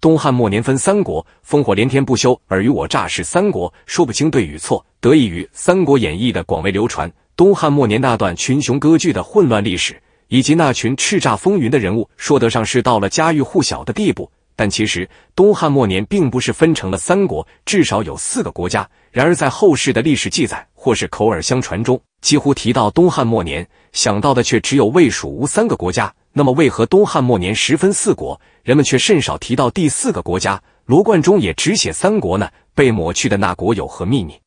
东汉末年分三国，烽火连天不休，尔虞我诈是三国，说不清对与错。得益于《三国演义》的广为流传，东汉末年那段群雄割据的混乱历史，以及那群叱咤风云的人物，说得上是到了家喻户晓的地步。但其实，东汉末年并不是分成了三国，至少有四个国家。然而，在后世的历史记载或是口耳相传中，几乎提到东汉末年，想到的却只有魏、蜀、吴三个国家。那么为何东汉末年时分四国，人们却甚少提到第四个国家？罗贯中也只写三国呢？被抹去的那国有何秘密？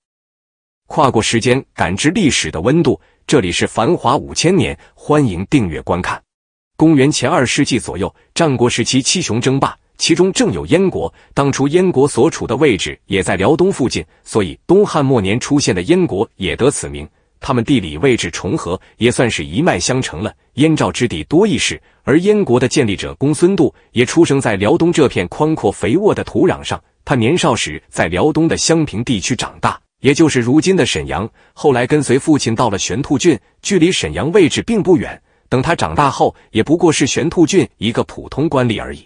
跨过时间，感知历史的温度。这里是繁华五千年，欢迎订阅观看。公元前二世纪左右，战国时期七雄争霸，其中正有燕国。当初燕国所处的位置也在辽东附近，所以东汉末年出现的燕国也得此名。他们地理位置重合，也算是一脉相承了。燕赵之地多一士，而燕国的建立者公孙度也出生在辽东这片宽阔肥沃的土壤上。他年少时在辽东的襄平地区长大，也就是如今的沈阳。后来跟随父亲到了玄兔郡，距离沈阳位置并不远。等他长大后，也不过是玄兔郡一个普通官吏而已。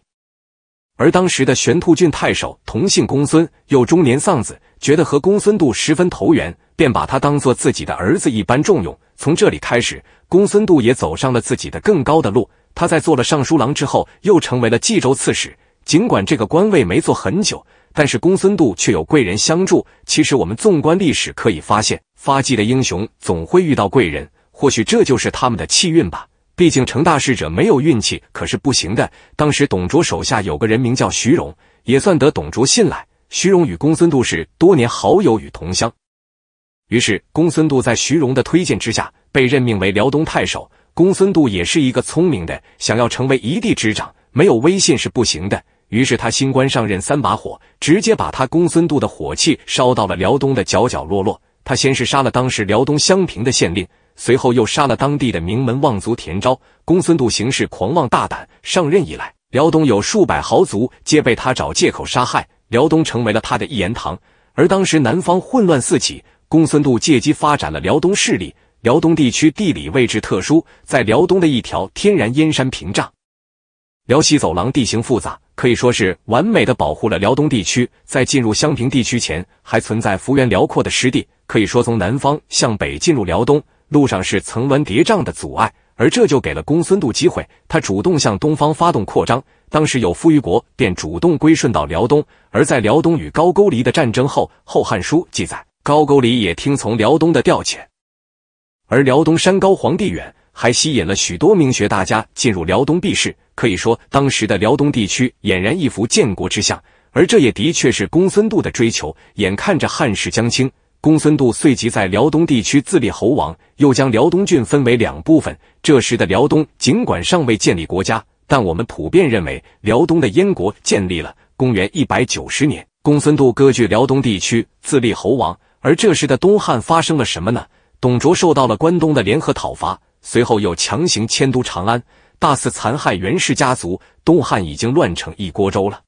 而当时的玄兔郡太守同姓公孙，又中年丧子，觉得和公孙度十分投缘，便把他当做自己的儿子一般重用。从这里开始，公孙度也走上了自己的更高的路。他在做了尚书郎之后，又成为了冀州刺史。尽管这个官位没做很久，但是公孙度却有贵人相助。其实我们纵观历史，可以发现，发迹的英雄总会遇到贵人，或许这就是他们的气运吧。毕竟成大事者没有运气可是不行的。当时董卓手下有个人名叫徐荣，也算得董卓信赖。徐荣与公孙度是多年好友与同乡，于是公孙度在徐荣的推荐之下被任命为辽东太守。公孙度也是一个聪明的，想要成为一地之长，没有威信是不行的。于是他新官上任三把火，直接把他公孙度的火气烧到了辽东的角角落落。他先是杀了当时辽东襄平的县令。随后又杀了当地的名门望族田昭。公孙度行事狂妄大胆，上任以来，辽东有数百豪族皆被他找借口杀害，辽东成为了他的一言堂。而当时南方混乱四起，公孙度借机发展了辽东势力。辽东地区地理位置特殊，在辽东的一条天然燕山屏障，辽西走廊地形复杂，可以说是完美的保护了辽东地区。在进入襄平地区前，还存在幅员辽阔的湿地，可以说从南方向北进入辽东。路上是层峦叠嶂的阻碍，而这就给了公孙度机会。他主动向东方发动扩张，当时有富裕国便主动归顺到辽东。而在辽东与高句丽的战争后，《后汉书》记载，高句丽也听从辽东的调遣。而辽东山高皇帝远，还吸引了许多名学大家进入辽东避世。可以说，当时的辽东地区俨然一幅建国之象。而这也的确是公孙度的追求。眼看着汉室将倾。公孙度随即在辽东地区自立侯王，又将辽东郡分为两部分。这时的辽东尽管尚未建立国家，但我们普遍认为辽东的燕国建立了。公元一百九十年，公孙度割据辽东地区自立侯王。而这时的东汉发生了什么呢？董卓受到了关东的联合讨伐，随后又强行迁都长安，大肆残害袁氏家族。东汉已经乱成一锅粥了。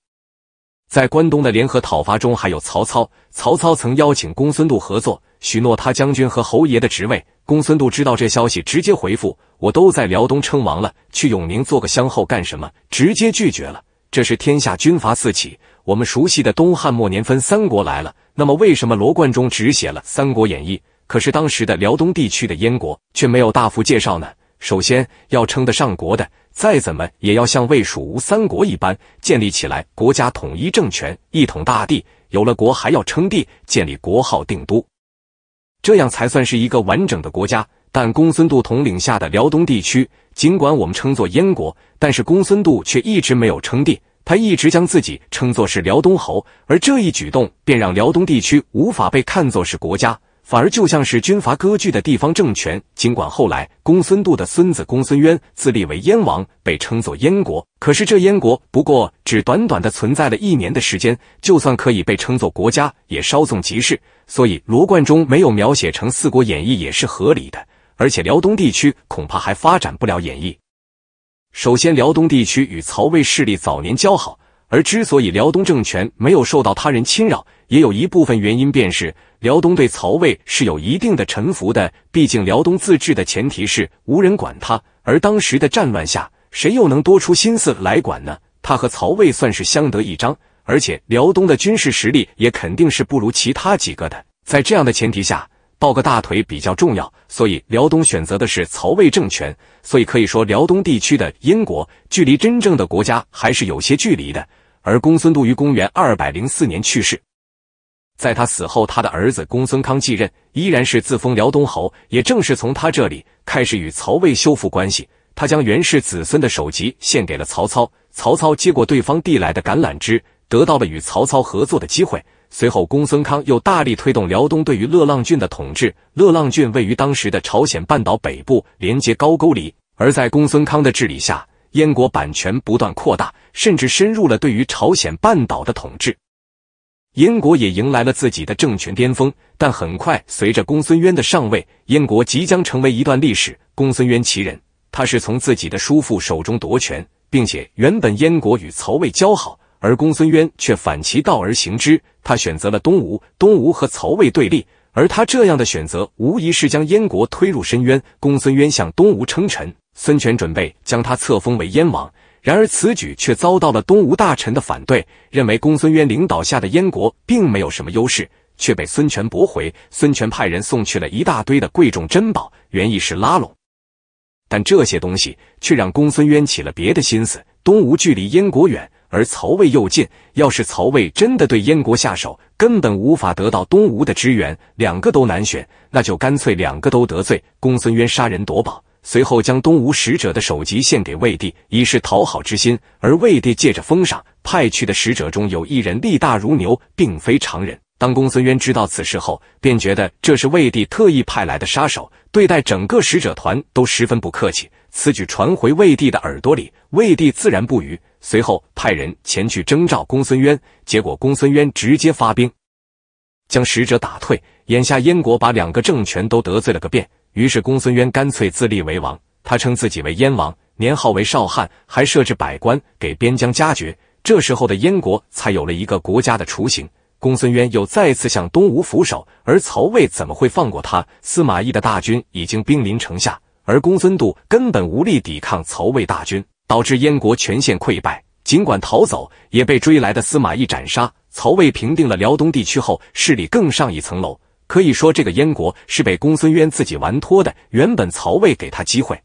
在关东的联合讨伐中，还有曹操。曹操曾邀请公孙度合作，许诺他将军和侯爷的职位。公孙度知道这消息，直接回复：“我都在辽东称王了，去永宁做个乡后干什么？”直接拒绝了。这是天下军阀四起，我们熟悉的东汉末年分三国来了。那么，为什么罗贯中只写了《三国演义》，可是当时的辽东地区的燕国却没有大幅介绍呢？首先，要称得上国的。再怎么也要像魏、蜀、吴三国一般建立起来国家统一政权，一统大地。有了国还要称帝，建立国号定都，这样才算是一个完整的国家。但公孙度统领下的辽东地区，尽管我们称作燕国，但是公孙度却一直没有称帝，他一直将自己称作是辽东侯，而这一举动便让辽东地区无法被看作是国家。反而就像是军阀割据的地方政权，尽管后来公孙度的孙子公孙渊自立为燕王，被称作燕国，可是这燕国不过只短短的存在了一年的时间，就算可以被称作国家，也稍纵即逝。所以罗贯中没有描写成四国演义也是合理的。而且辽东地区恐怕还发展不了演义。首先，辽东地区与曹魏势力早年交好。而之所以辽东政权没有受到他人侵扰，也有一部分原因便是辽东对曹魏是有一定的臣服的。毕竟辽东自治的前提是无人管他，而当时的战乱下，谁又能多出心思来管呢？他和曹魏算是相得益彰，而且辽东的军事实力也肯定是不如其他几个的。在这样的前提下，抱个大腿比较重要，所以辽东选择的是曹魏政权。所以可以说，辽东地区的英国距离真正的国家还是有些距离的。而公孙度于公元二百零四年去世，在他死后，他的儿子公孙康继任，依然是自封辽东侯。也正是从他这里开始与曹魏修复关系，他将袁氏子孙的首级献给了曹操，曹操接过对方递来的橄榄枝，得到了与曹操合作的机会。随后，公孙康又大力推动辽东对于乐浪郡的统治。乐浪郡位于当时的朝鲜半岛北部，连接高句丽。而在公孙康的治理下，燕国版权不断扩大，甚至深入了对于朝鲜半岛的统治。燕国也迎来了自己的政权巅峰，但很快随着公孙渊的上位，燕国即将成为一段历史。公孙渊其人，他是从自己的叔父手中夺权，并且原本燕国与曹魏交好，而公孙渊却反其道而行之，他选择了东吴。东吴和曹魏对立，而他这样的选择无疑是将燕国推入深渊。公孙渊向东吴称臣。孙权准备将他册封为燕王，然而此举却遭到了东吴大臣的反对，认为公孙渊领导下的燕国并没有什么优势，却被孙权驳回。孙权派人送去了一大堆的贵重珍宝，原意是拉拢，但这些东西却让公孙渊起了别的心思。东吴距离燕国远，而曹魏又近，要是曹魏真的对燕国下手，根本无法得到东吴的支援，两个都难选，那就干脆两个都得罪。公孙渊杀人夺宝。随后将东吴使者的首级献给魏帝，以示讨好之心。而魏帝借着封赏派去的使者中有一人力大如牛，并非常人。当公孙渊知道此事后，便觉得这是魏帝特意派来的杀手，对待整个使者团都十分不客气。此举传回魏帝的耳朵里，魏帝自然不愉。随后派人前去征召公孙渊，结果公孙渊直接发兵，将使者打退。眼下，燕国把两个政权都得罪了个遍。于是，公孙渊干脆自立为王，他称自己为燕王，年号为少汉，还设置百官，给边疆加爵。这时候的燕国才有了一个国家的雏形。公孙渊又再次向东吴俯首，而曹魏怎么会放过他？司马懿的大军已经兵临城下，而公孙度根本无力抵抗曹魏大军，导致燕国全线溃败。尽管逃走，也被追来的司马懿斩杀。曹魏平定了辽东地区后，势力更上一层楼。可以说，这个燕国是被公孙渊自己玩脱的。原本曹魏给他机会，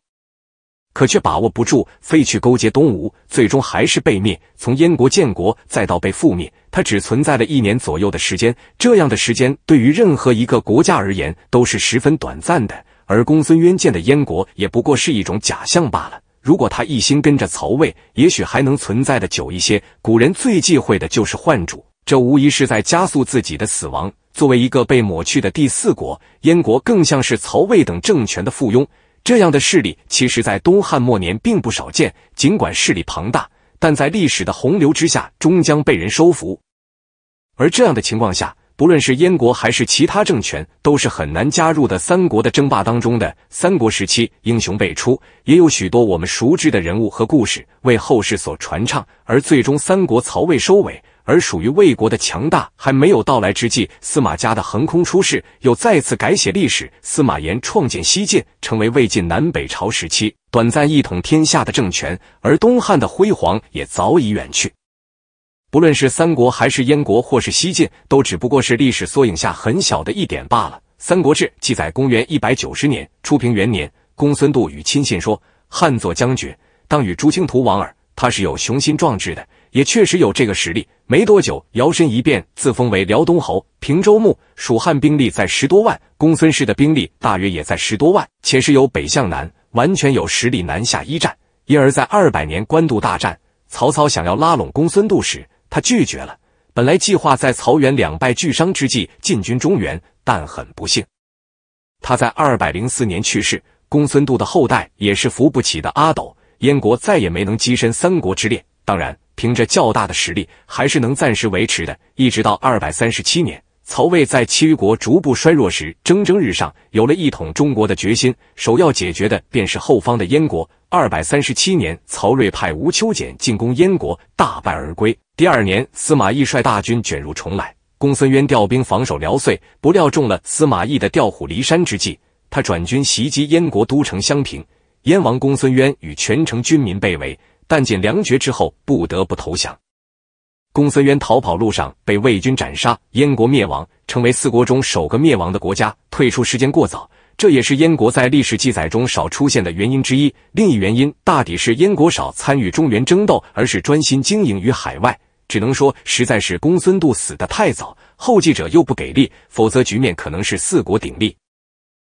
可却把握不住，废去勾结东吴，最终还是被灭。从燕国建国再到被覆灭，他只存在了一年左右的时间。这样的时间对于任何一个国家而言都是十分短暂的。而公孙渊建的燕国也不过是一种假象罢了。如果他一心跟着曹魏，也许还能存在的久一些。古人最忌讳的就是换主，这无疑是在加速自己的死亡。作为一个被抹去的第四国，燕国更像是曹魏等政权的附庸。这样的势力，其实，在东汉末年并不少见。尽管势力庞大，但在历史的洪流之下，终将被人收服。而这样的情况下，不论是燕国还是其他政权，都是很难加入的三国的争霸当中的。三国时期，英雄辈出，也有许多我们熟知的人物和故事为后世所传唱。而最终，三国曹魏收尾。而属于魏国的强大还没有到来之际，司马家的横空出世又再次改写历史。司马炎创建西晋，成为魏晋南北朝时期短暂一统天下的政权。而东汉的辉煌也早已远去。不论是三国，还是燕国，或是西晋，都只不过是历史缩影下很小的一点罢了。《三国志》记载，公元一百九十年，初平元年，公孙度与亲信说：“汉作将军，当与朱清图王耳。”他是有雄心壮志的。也确实有这个实力。没多久，摇身一变，自封为辽东侯、平州牧。蜀汉兵力在十多万，公孙氏的兵力大约也在十多万，且是由北向南，完全有实力南下一战。因而，在二百年官渡大战，曹操想要拉拢公孙度时，他拒绝了。本来计划在曹元两败俱伤之际进军中原，但很不幸，他在二百零四年去世。公孙度的后代也是扶不起的阿斗，燕国再也没能跻身三国之列。当然。凭着较大的实力，还是能暂时维持的。一直到二百三十七年，曹魏在其余国逐步衰弱时，蒸蒸日上，有了一统中国的决心。首要解决的便是后方的燕国。二百三十七年，曹睿派吴秋俭进攻燕国，大败而归。第二年，司马懿率大军卷入重来，公孙渊调兵防守辽岁，不料中了司马懿的调虎离山之计，他转军袭击燕国都城襄平，燕王公孙渊与全城军民被围。弹尽粮绝之后，不得不投降。公孙渊逃跑路上被魏军斩杀，燕国灭亡，成为四国中首个灭亡的国家。退出时间过早，这也是燕国在历史记载中少出现的原因之一。另一原因，大抵是燕国少参与中原争斗，而是专心经营于海外。只能说，实在是公孙度死的太早，后继者又不给力，否则局面可能是四国鼎立。